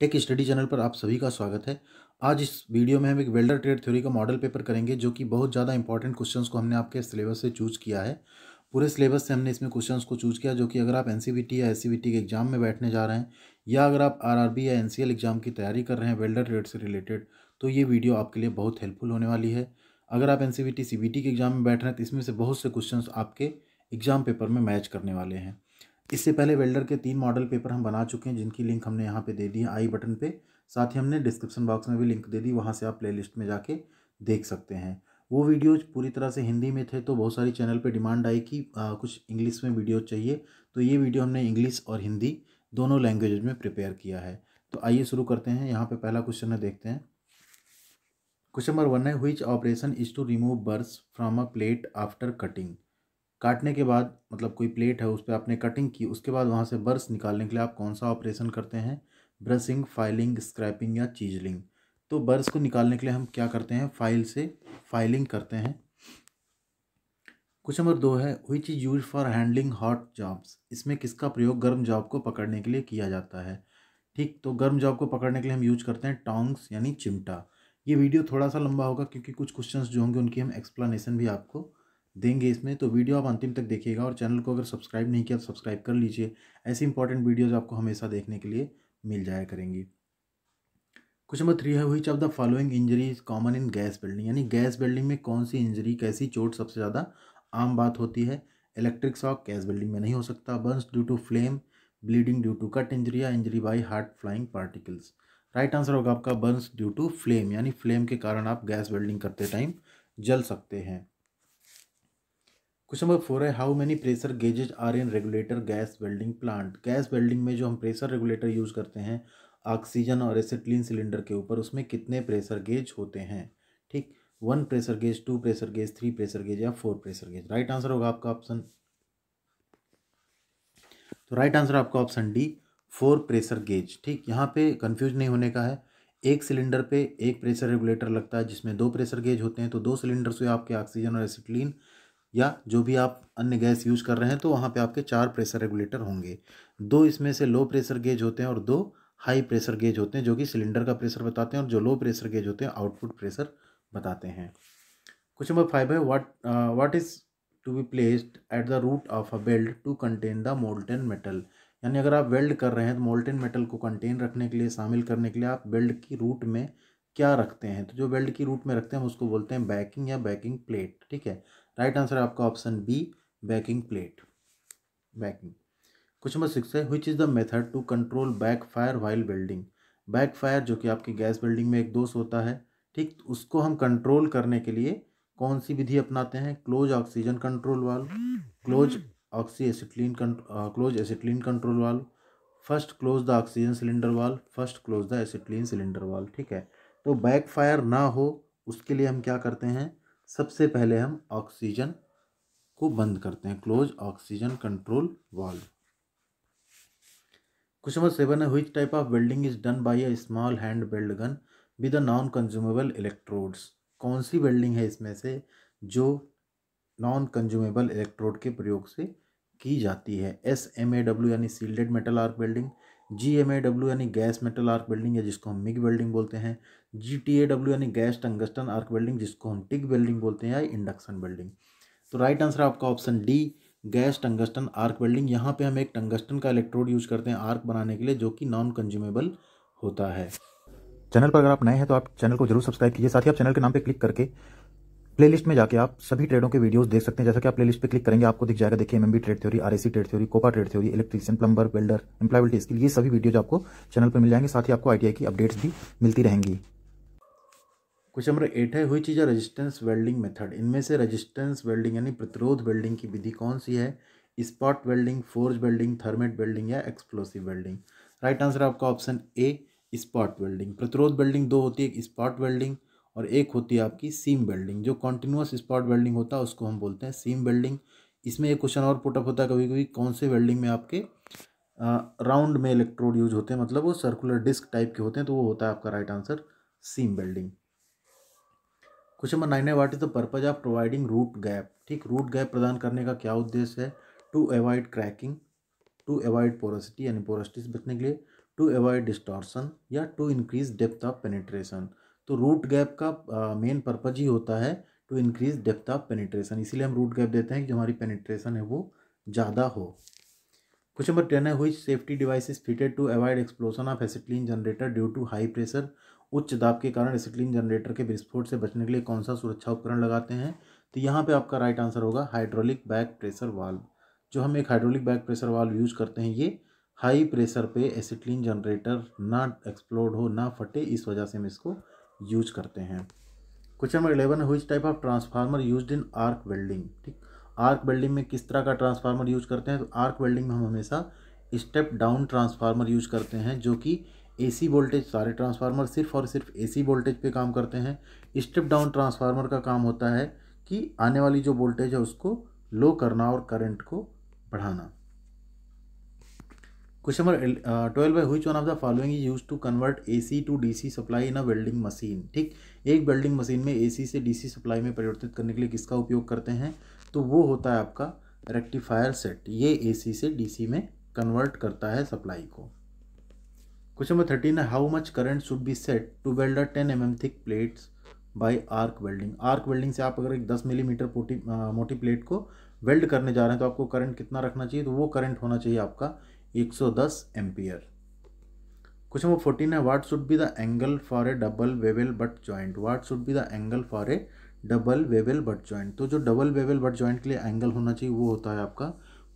tech study channel पर आप सभी का स्वागत है आज इस वीडियो में हम एक वेल्डर ट्रेड थ्योरी का मॉडल पेपर करेंगे जो कि बहुत ज़्यादा इंपॉर्टेंट क्वेश्चंस को हमने आपके सिलेबस से चूज किया है पूरे सिलेबस से हमने इसमें क्वेश्चंस को चूज किया जो कि अगर आप एन या एस के एग्जाम में बैठने जा रहे हैं या अगर आप आर या एन एग्जाम की तैयारी कर रहे हैं वेल्डर ट्रेड से रिलेटेड तो ये वीडियो आपके लिए बहुत हेल्पफुल होने वाली है अगर आप एन सी के एग्जाम में बैठ रहे हैं तो इसमें से बहुत से क्वेश्चन आपके एग्जाम पेपर में मैच करने वाले हैं इससे पहले वेल्डर के तीन मॉडल पेपर हम बना चुके हैं जिनकी लिंक हमने यहाँ पे दे दी है आई बटन पे साथ ही हमने डिस्क्रिप्शन बॉक्स में भी लिंक दे दी वहाँ से आप प्लेलिस्ट में जाके देख सकते हैं वो वीडियोज पूरी तरह से हिंदी में थे तो बहुत सारी चैनल पे डिमांड आई कि कुछ इंग्लिश में वीडियो चाहिए तो ये वीडियो हमने इंग्लिश और हिंदी दोनों लैंग्वेज में प्रिपेयर किया है तो आइए शुरू करते हैं यहाँ पर पहला क्वेश्चन है देखते हैं क्वेश्चन नंबर वन है which operation is to remove burrs from a plate after cutting काटने के बाद मतलब कोई प्लेट है उस पर आपने कटिंग की उसके बाद वहाँ से बर्स निकालने के लिए आप कौन सा ऑपरेशन करते हैं ब्रशिंग फाइलिंग स्क्रैपिंग या चीजलिंग तो बर्स को निकालने के लिए हम क्या करते हैं फाइल से फाइलिंग करते हैं क्वेश्चन नंबर दो है which is use for handling hot jobs इसमें किसका प्रयोग गर्म जॉब को पकड़ने के लिए किया जाता है ठीक तो गर्म जॉब को पकड़ने के लिए हम यूज करते हैं टोंग्स यानी चिमटा ये वीडियो थोड़ा सा लंबा होगा क्योंकि कुछ क्वेश्चंस जो होंगे उनकी हम एक्सप्लेनेशन भी आपको देंगे इसमें तो वीडियो आप अंतिम तक देखिएगा और चैनल को अगर सब्सक्राइब नहीं किया तो सब्सक्राइब कर लीजिए ऐसी इंपॉर्टेंट वीडियोज़ आपको हमेशा देखने के लिए मिल जाया करेंगी क्वेश्चन नंबर थ्री है which of the following injuries common in gas welding यानी गैस बिल्डिंग में कौन सी इंजरी कैसी चोट सबसे ज़्यादा आम बात होती है इलेक्ट्रिक शॉक गैस बिल्डिंग में नहीं हो सकता burns due to flame bleeding due to cut injury या injury by hot flying particles right answer होगा आपका बर्न्स ड्यू टू फ्लेम यानी फ्लेम के कारण आप गैस बिल्डिंग करते टाइम जल सकते हैं क्वेश्चन नंबर फोर है how many pressure gauges are in regulator gas welding plant gas welding में जो हम प्रेशर रेगुलेटर यूज़ करते हैं ऑक्सीजन और एसिटिलीन सिलेंडर के ऊपर उसमें कितने प्रेशर गेज होते हैं ठीक one pressure gauge two pressure gauge three pressure gauge या four pressure gauge right answer होगा आपका ऑप्शन तो राइट आंसर आपका option D four pressure gauge ठीक यहाँ पे कंफ्यूज नहीं होने का है एक सिलेंडर पे एक प्रेशर रेगुलेटर लगता है जिसमें दो प्रेशर गेज होते हैं तो दो सिलेंडर से आपके ऑक्सीजन और एसिटलिन या जो भी आप अन्य गैस यूज कर रहे हैं तो वहाँ पे आपके चार प्रेशर रेगुलेटर होंगे दो इसमें से लो प्रेशर गेज होते हैं और दो हाई प्रेशर गेज होते हैं जो कि सिलेंडर का प्रेशर बताते हैं और जो लो प्रेशर गेज होते हैं आउटपुट प्रेशर बताते हैं क्वेश्चन नंबर फाइव है what what is to be placed at the root of a weld to contain the molten metal यानी अगर आप वेल्ड कर रहे हैं तो मोल्टेन मेटल को कंटेन रखने के लिए शामिल करने के लिए आप बेल्ट की रूट में क्या रखते हैं तो जो वेल्ड की रूट में रखते हैं हम उसको बोलते हैं बैकिंग या बैकिंग प्लेट ठीक है राइट आंसर आपका option B backing plate backing question number six है which is the method to control back fire while welding back fire जो कि आपकी गैस बिल्डिंग में एक दोष होता है ठीक उसको हम कंट्रोल करने के लिए कौन सी विधि अपनाते हैं close oxygen control valve close oxy acetylene close acetylene control valve first close the oxygen cylinder valve first close the acetylene cylinder valve ठीक है तो बैक फायर ना हो उसके लिए हम क्या करते हैं सबसे पहले हम ऑक्सीजन को बंद करते हैं close oxygen control valve question seven है which type of welding is done by a small hand held gun with a non consumable electrodes कौन सी वेल्डिंग है इसमें से जो नॉन कंज्यूमेबल इलेक्ट्रोड के प्रयोग से की जाती है एस एम ए डब्ल्यू यानी shielded metal arc welding G M A W यानी गैस मेटल आर्क बिल्डिंग या जिसको हम मिग वेल्डिंग बोलते हैं जी टी ए डब्ल्यू यानी गैस टंगस्टन आर्क वेल्डिंग जिसको हम टिक वेल्डिंग बोलते हैं या इंडक्शन वेल्डिंग तो राइट आंसर आपका option D gas tungsten arc welding यहाँ पे हम एक टंगस्टन का इलेक्ट्रोड यूज करते हैं आर्क बनाने के लिए जो कि नॉन कंज्यूमेबल होता है चैनल पर अगर आप नए हैं तो आप चैनल को जरूर सब्सक्राइब कीजिए साथ ही आप चैनल के नाम पर क्लिक करके प्लेलिस्ट में जाके आप सभी ट्रेडों के वीडियोस देख सकते हैं जैसा कि आप प्लेलिस्ट पे क्लिक करेंगे आपको दिख जाएगा देखिए MMV trade theory RAC trade theory COPA trade theory electrician plumber welder employability skill ये सभी वीडियोज आपको चैनल पर मिल जाएंगे साथ ही आपको आईटीआई की अपडेट्स भी मिलती रहेंगी क्वेश्चन नंबर एट है हुई चीज़ रजिस्टेंस वेल्डिंग मेथड इनमें से रजिस्टेंस वेल्डिंग यानी प्रतिरोध वेल्डिंग की विधि कौन सी है spot welding forge welding thermit welding या एक्सप्लोसिव वेल्डिंग राइट आंसर आपका ऑप्शन ए स्पॉट वेल्डिंग प्रतिरोध वेल्डिंग दो होती है स्पॉट वेल्डिंग और एक होती है आपकी सीम वेल्डिंग जो कॉन्टिन्यूस स्पॉट वेल्डिंग होता है उसको हम बोलते हैं सीम वेल्डिंग इसमें एक क्वेश्चन और पुटअप होता है कभी कभी कौन से वेल्डिंग में आपके राउंड में इलेक्ट्रोड यूज होते हैं मतलब वो सर्कुलर डिस्क टाइप के होते हैं तो वो होता है आपका right answer seam welding question number nine है what is the purpose of providing root gap ठीक रूट गैप प्रदान करने का क्या उद्देश्य है to avoid cracking to avoid porosity यानी पोरोसिटी से बचने के लिए टू अवॉइड डिस्टॉर्सन या to increase depth of penetration तो रूट गैप का मेन पर्पज ही होता है to increase depth of penetration इसीलिए हम रूट गैप देते हैं कि जो हमारी पेनिट्रेशन है वो ज़्यादा हो क्वेश्चन नंबर टेन है which safety device is fitted to avoid explosion of acetylene generator due to high pressure उच्च दाब के कारण स्क्रीन जनरेटर के विस्फोट से बचने के लिए कौन सा सुरक्षा उपकरण लगाते हैं तो यहाँ पे आपका राइट आंसर होगा हाइड्रोलिक बैक प्रेशर वाल्व जो हम एक hydraulic back pressure valve use करते हैं ये हाई प्रेशर पे एसिटलिन जनरेटर ना एक्सप्लोड हो ना फटे इस वजह से हम इसको यूज करते हैं question number eleven which type of transformer use in arc welding ठीक आर्क वेल्डिंग में किस तरह का ट्रांसफार्मर यूज करते हैं तो आर्क वेल्डिंग में हम हमेशा स्टेप डाउन ट्रांसफार्मर यूज करते हैं जो कि एसी वोल्टेज सारे ट्रांसफार्मर सिर्फ और सिर्फ एसी वोल्टेज पे काम करते हैं स्टेप डाउन ट्रांसफार्मर का काम होता है कि आने वाली जो वोल्टेज है उसको लो करना और करंट को बढ़ाना क्वेश्चन नंबर ट्वेल्व है which one of the following use to convert C to C supply in a welding machine ठीक एक वेल्डिंग मशीन में सी से सी सप्लाई में परिवर्तित करने के लिए किसका उपयोग करते हैं तो वो होता है आपका रेक्टिफायर सेट ये एसी से डीसी में कन्वर्ट करता है सप्लाई को क्वेश्चन नंबर थर्टीन है how much current should be set to weld ten M M thick plates by arc welding arc welding से आप अगर एक दस मिलीमीटर मोटी मोटी प्लेट को वेल्ड करने जा रहे हैं तो आपको करंट कितना रखना चाहिए तो वो करंट होना चाहिए आपका एक सौ दस एम्पियर क्वेश्चन नंबर फोर्टीन है what should be the angle for a double bevel butt joint what should be the angle for a double bevel butt joint तो जो डबल वेवेल बट जॉइंट के लिए एंगल होना चाहिए वो होता है आपका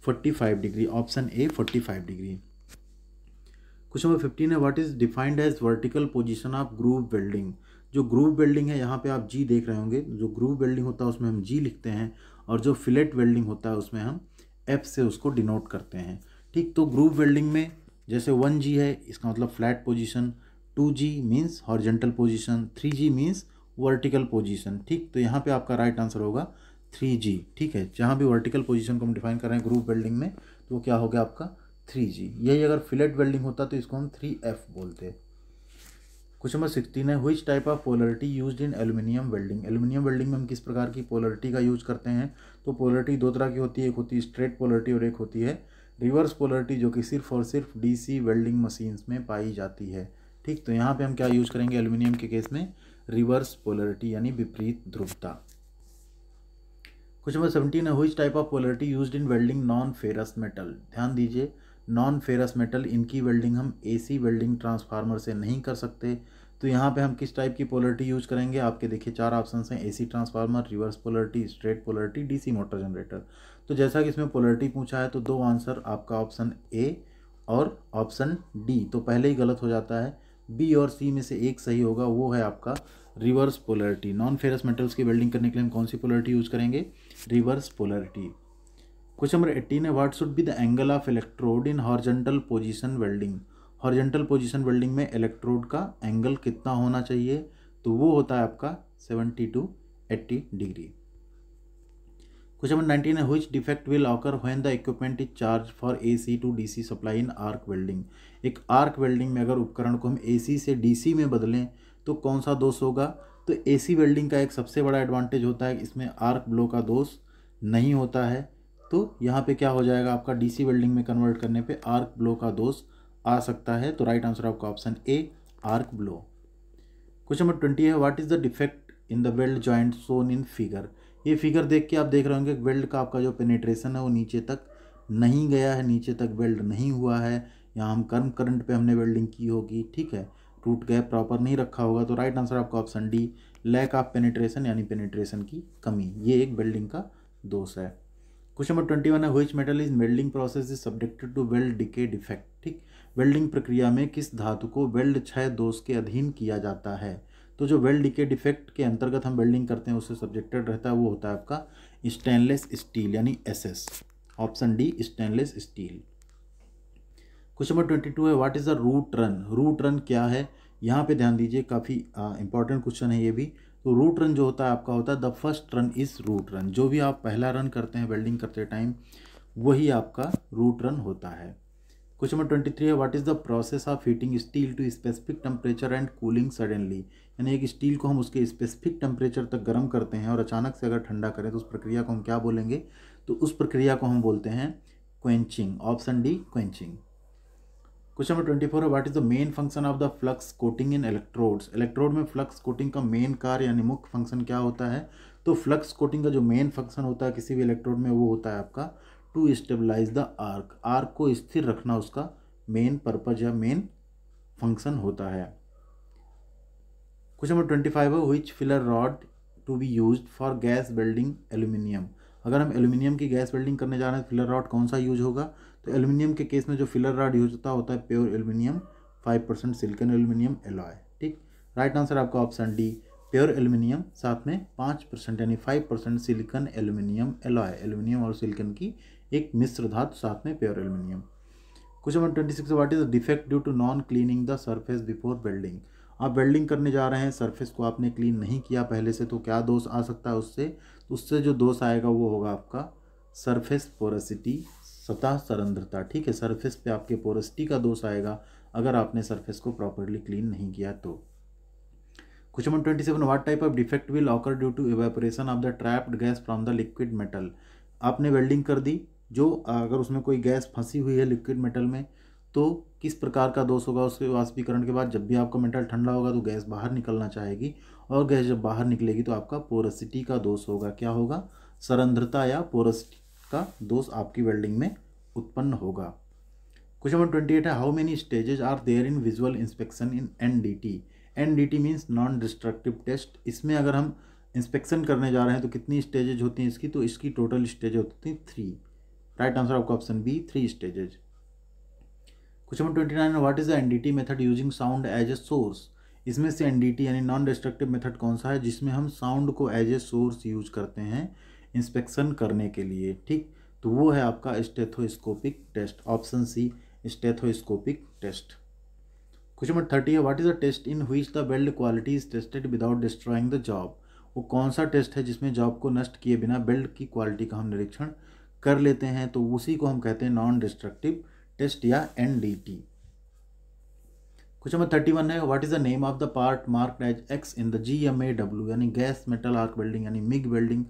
forty five degree option A forty five degree question number fifteen है what is defined as vertical position of groove welding जो ग्रूव वेल्डिंग है यहाँ पे आप जी देख रहे होंगे जो ग्रूव वेल्डिंग होता है उसमें हम जी लिखते हैं और जो फिलेट वेल्डिंग होता है उसमें हम एफ से उसको डिनोट करते हैं ठीक तो ग्रूव वेल्डिंग में जैसे वन जी है इसका मतलब flat position two G means horizontal position three G means vertical position ठीक तो यहाँ पे आपका राइट आंसर होगा थ्री जी ठीक है जहाँ भी वर्टिकल पोजिशन को हम डिफाइन कर रहे हैं ग्रूव वेल्डिंग में तो क्या हो गया आपका थ्री जी यही अगर फिलेट वेल्डिंग होता तो इसको हम थ्री एफ बोलते क्वेश्चन नंबर सिक्सटीन है which type of polarity use in aluminium welding aluminium welding में हम किस प्रकार की पोलरिटी का यूज करते हैं तो पोलरिटी दो तरह की होती है एक होती है स्ट्रेट पोलरिटी और एक होती है रिवर्स पोलरिटी जो कि सिर्फ और सिर्फ डीसी वेल्डिंग मशीन्स में पाई जाती है ठीक तो यहाँ पे हम क्या यूज करेंगे एल्यूमिनियम के केस में रिवर्स पोलरिटी यानी विपरीत ध्रुवता क्वेश्चन नंबर सेवेंटीन है which type of polarity use in welding non ferrous metal ध्यान दीजिए नॉन फेरस मेटल इनकी वेल्डिंग हम एसी वेल्डिंग ट्रांसफार्मर से नहीं कर सकते तो यहाँ पे हम किस टाइप की पोलरिटी यूज करेंगे आपके देखिए चार ऑप्शन हैं AC transformer reverse polarity straight polarity DC motor generator तो जैसा कि इसमें पोलरिटी पूछा है तो दो आंसर आपका ऑप्शन ए और ऑप्शन डी तो पहले ही गलत हो जाता है बी और सी में से एक सही होगा वो है आपका reverse polarity non ferrous metals की वेल्डिंग करने के लिए हम कौन सी पोलरिटी यूज करेंगे reverse polarity question number eighteen है what should be the angle of electrode in horizontal position welding horizontal position welding में इलेक्ट्रोड का एंगल कितना होना चाहिए तो वो होता है आपका seventy to eighty degree question number nineteen है which defect will occur when the equipment is charge for a C to D C supply in arc welding एक आर्क वेल्डिंग में अगर उपकरण को हम ए सी से डी सी में बदलें तो कौन सा दोष होगा तो ए सी वेल्डिंग का एक सबसे बड़ा एडवांटेज होता है इसमें आर्क ब्लो का दोष नहीं होता है तो यहाँ पे क्या हो जाएगा आपका डीसी वेल्डिंग में कन्वर्ट करने पे आर्क ब्लो का दोष आ सकता है तो राइट आंसर आपका option A arc blow question number twenty है what is the defect in the weld joint shown in figure ये फिगर देख के आप देख रहे होंगे वेल्ड का आपका जो पेनेट्रेशन है वो नीचे तक नहीं गया है नीचे तक वेल्ड नहीं हुआ है या हम कर्म करंट पर हमने वेल्डिंग की होगी ठीक है रूट गैप प्रॉपर नहीं रखा होगा तो राइट आंसर आपका option D lack of penetration यानी पेनिट्रेशन की कमी ये एक वेल्डिंग का दोष है क्वेश्चन नंबर ट्वेंटी वन है which metal is welding process is subjected to weld decay defect ठीक वेल्डिंग प्रक्रिया में किस धातु को वेल्ड क्षय दोष के अधीन किया जाता है तो जो वेल्ड डिके डिफेक्ट के अंतर्गत हम वेल्डिंग करते हैं उससे सब्जेक्टेड रहता है वो होता है आपका स्टेनलेस स्टील यानी S option D stainless steel question number twenty two है what is the root run root run क्या है यहाँ पे ध्यान दीजिए काफ़ी इंपॉर्टेंट क्वेश्चन है ये भी तो रूट रन जो होता है आपका होता है the first run is root run जो भी आप पहला रन करते हैं वेल्डिंग करते टाइम वही आपका रूट रन होता है क्वेश्चन नंबर ट्वेंटी थ्री है what is the process of heating steel to specific temperature and cooling suddenly यानी एक स्टील को हम उसके स्पेसिफिक टेम्परेचर तक गर्म करते हैं और अचानक से अगर ठंडा करें तो उस प्रक्रिया को हम क्या बोलेंगे तो उस प्रक्रिया को हम बोलते हैं quenching option D quenching question number twenty four what is the main function of the flux coating in electrodes electrode में फ्लक्स कोटिंग का मेन कार्य यानी मुख्य फंक्शन क्या होता है तो फ्लक्स कोटिंग का जो मेन फंक्शन होता है किसी भी इलेक्ट्रोड में वो होता है आपका to stabilise the arc arc को स्थिर रखना उसका मेन पर्पज या मेन फंक्शन होता है क्वेश्चन नंबर ट्वेंटी फाइव है which filler rod to be use for gas welding aluminium अगर हम एल्यूमिनियम की गैस वेल्डिंग करने जा रहे हैं फिलर रॉड कौन सा यूज होगा तो एल्युमिनियम के केस में जो फिलर राड यूज होता होता है pure aluminium five percent silicon aluminium alloy ठीक राइट आंसर आपका ऑप्शन डी प्योर एल्युमिनियम साथ में पाँच परसेंट यानी five percent silicon aluminium alloy aluminium और सिल्कन की एक मिश्र धातु साथ में pure aluminium question number twenty six what is defect due to non cleaning the surface before welding आप वेल्डिंग करने जा रहे हैं सरफेस को आपने क्लीन नहीं किया पहले से तो क्या दोष आ सकता है उससे तो उससे जो दोष आएगा वो होगा आपका सरफेस पोरसिटी सतह सरंध्रता ठीक है सरफेस पे आपके पोरसिटी का दोष आएगा अगर आपने सरफेस को प्रॉपरली क्लीन नहीं किया तो question number twenty seven what type of defect will occur due to evaporation of the trapped gas from the liquid metal आपने वेल्डिंग कर दी जो अगर उसमें कोई गैस फंसी हुई है लिक्विड मेटल में तो किस प्रकार का दोष होगा उसके वाष्पीकरण के बाद जब भी आपका मेटल ठंडा होगा तो गैस बाहर निकलना चाहेगी और गैस जब बाहर निकलेगी तो आपका पोरसिटी का दोष होगा क्या होगा सरंध्रता या पोरसिटी का दोष आपकी वेल्डिंग में उत्पन्न होगा क्वेश्चन नंबर ट्वेंटी एट है how many stages are there in visual inspection in N D T N D T means non destructive test इसमें अगर हम इंस्पेक्शन करने जा रहे हैं तो कितनी स्टेजेज होती हैं इसकी तो इसकी टोटल स्टेज होती हैं थ्री राइट आंसर आपका option B three stages question number twenty nine what is the N D T method using sound as a source इसमें से एन डी टी यानी नॉन डिस्ट्रक्टिव मेथड कौन सा है जिसमें हम साउंड को एज ए सोर्स यूज करते हैं इंस्पेक्शन करने के लिए ठीक तो वो है आपका stethoscopic test option C stethoscopic test question number thirty है what is the test in which the weld quality is tested without destroying the job वो कौन सा टेस्ट है जिसमें जॉब को नष्ट किए बिना बेल्ड की क्वालिटी का हम निरीक्षण कर लेते हैं तो उसी को हम कहते हैं नॉन डिस्ट्रक्टिव टेस्ट या N question number thirty one है what is the name of the part mark as X in the G M A W यानी गैस मेटल आर्क वेल्डिंग यानी MIG welding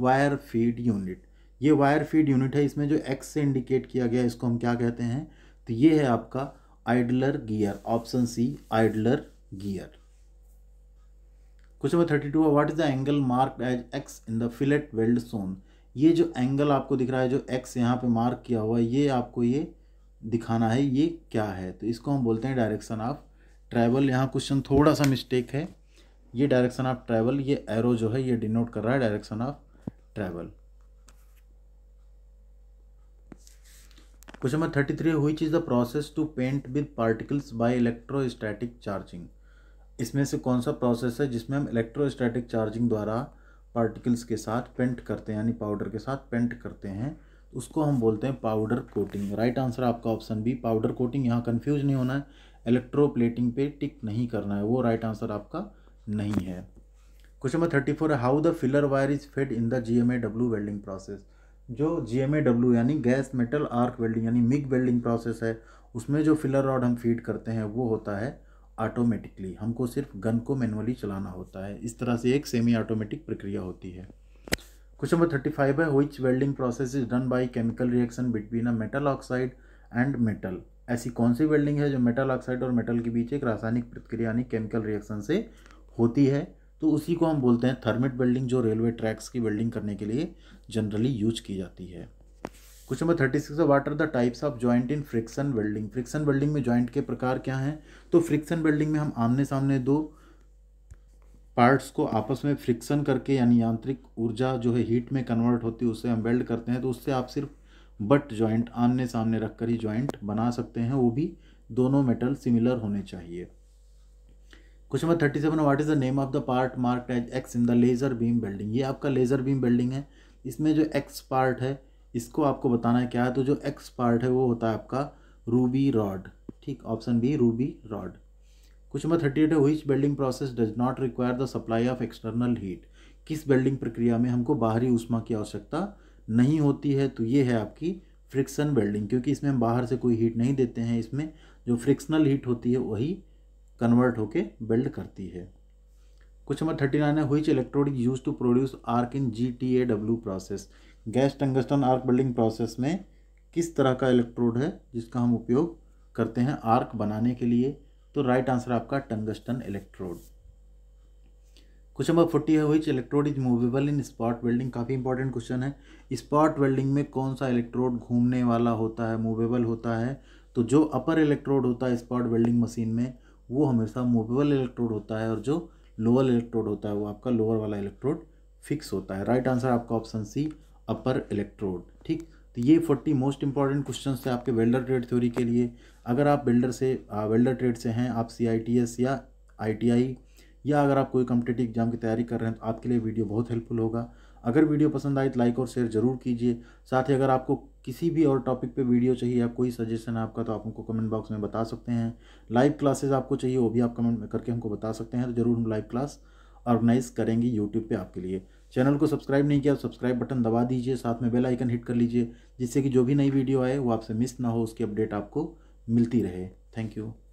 wire feed unit ये wire feed unit है इसमें जो x से indicate किया गया इसको हम क्या कहते हैं तो ये है आपका idler gear option C idler gear question number thirty two what is the angle mark as X in the fillet weld zone ये जो एंगल आपको दिख रहा है जो एक्स यहाँ पे मार्क किया हुआ है ये आपको ये दिखाना है ये क्या है तो इसको हम बोलते हैं डायरेक्शन ऑफ ट्रैवल यहाँ क्वेश्चन थोड़ा सा मिस्टेक है ये डायरेक्शन ऑफ ट्रैवल ये एरो जो है ये डिनोट कर रहा है direction of question number thirty three which is the process to paint with particles by electrostatic charging इसमें से कौन सा प्रोसेस है जिसमें हम इलेक्ट्रोस्टैटिक चार्जिंग द्वारा पार्टिकल्स के साथ पेंट करते हैं यानी पाउडर के साथ पेंट करते हैं उसको हम बोलते हैं पाउडर कोटिंग राइट आंसर आपका ऑप्शन बी पाउडर कोटिंग यहाँ कंफ्यूज नहीं होना है इलेक्ट्रोप्लेटिंग पे टिक नहीं करना है वो राइट आंसर आपका नहीं है question number thirty four how the filler wire is fed in the G M A W welding process जो जी एम ए डब्ल्यू यानी गैस मेटल आर्क वेल्डिंग यानी मिग वेल्डिंग प्रोसेस है उसमें जो filler rod हम feed करते हैं वो होता है ऑटोमेटिकली हमको सिर्फ गन को मैनुअली चलाना होता है इस तरह से एक सेमी ऑटोमेटिक प्रक्रिया होती है क्वेश्चन नंबर थर्टी फाइव है which welding process is done by chemical reaction between a metal oxide and metal ऐसी कौन सी वेल्डिंग है जो मेटल ऑक्साइड और मेटल के बीच एक रासायनिक प्रतिक्रिया यानी केमिकल रिएक्शन से होती है तो उसी को हम बोलते हैं थर्मिट वेल्डिंग जो रेलवे ट्रैक्स की वेल्डिंग करने के लिए जनरली यूज की जाती है question number thirty six what are the types of joint in friction welding friction welding में जॉइंट के प्रकार क्या हैं तो फ्रिक्शन वेल्डिंग में हम आमने सामने दो पार्ट्स को आपस में फ्रिक्शन करके यानी यांत्रिक ऊर्जा जो है हीट में कन्वर्ट होती है उससे हम वेल्ड करते हैं तो उससे आप सिर्फ बट ज्वाइंट आमने सामने रखकर ही ज्वाइंट बना सकते हैं वो भी दोनों मेटल सिमिलर होने चाहिए question number thirty seven what is the name of the part mark as X in the laser beam welding ये आपका लेज़र बीम बिल्डिंग है इसमें जो एक्स पार्ट है इसको आपको बताना है क्या है तो जो एक्स पार्ट है वो होता है आपका रूबी रॉड ठीक option B ruby rod question number thirty eight है welding process does not require the supply of external heat किस बिल्डिंग प्रक्रिया में हमको बाहरी उष्मा की आवश्यकता नहीं होती है तो ये है आपकी फ्रिक्शन बिल्डिंग क्योंकि इसमें हम बाहर से कोई हीट नहीं देते हैं इसमें जो फ्रिक्शनल हीट होती है वही कन्वर्ट होके बिल्ड करती है कुछ नंबर थर्टी नाइन है which electrode use to produce arc in G T A W process gas tungsten arc welding process में किस तरह का इलेक्ट्रोड है जिसका हम उपयोग करते हैं आर्क बनाने के लिए तो राइट आंसर आपका tungsten electrode question number forty है which electrode is movable in spot welding काफ़ी इंपॉर्टेंट क्वेश्चन है स्पॉट वेल्डिंग में कौन सा इलेक्ट्रोड घूमने वाला होता है मूवेबल होता है तो जो अपर इलेक्ट्रोड होता है स्पॉट वेल्डिंग मशीन में वो हमेशा मूवेबल इलेक्ट्रोड होता है और जो लोअर इलेक्ट्रोड होता है वो आपका लोअर वाला इलेक्ट्रोड फिक्स होता है राइट आंसर आपका ऑप्शन सी अपर इलेक्ट्रोड ठीक तो ये फोर्टी मोस्ट इंपॉर्टेंट क्वेश्चन थे आपके वेल्डर ट्रेड थ्योरी के लिए अगर आप बिल्डर से वेल्डर ट्रेड से हैं आप सी या आई या अगर आप कोई कम्पिटेटिव एग्जाम की तैयारी कर रहे हैं तो आपके लिए वीडियो बहुत हेल्पफुल होगा अगर वीडियो पसंद आए तो लाइक और शेयर जरूर कीजिए साथ ही अगर आपको किसी भी और टॉपिक पे वीडियो चाहिए या कोई सजेशन है आपका तो आप हमको कमेंट बॉक्स में बता सकते हैं लाइव क्लासेस आपको चाहिए वो भी आप कमेंट करके हमको बता सकते हैं तो ज़रूर हम लाइव क्लास ऑर्गेनाइज़ करेंगे यूट्यूब पर आपके लिए चैनल को सब्सक्राइब नहीं किया सब्सक्राइब बटन दबा दीजिए साथ में बेल आइकन हिट कर लीजिए जिससे कि जो भी नई वीडियो आए वो आपसे मिस ना हो उसकी अपडेट आपको मिलती रहे थैंक यू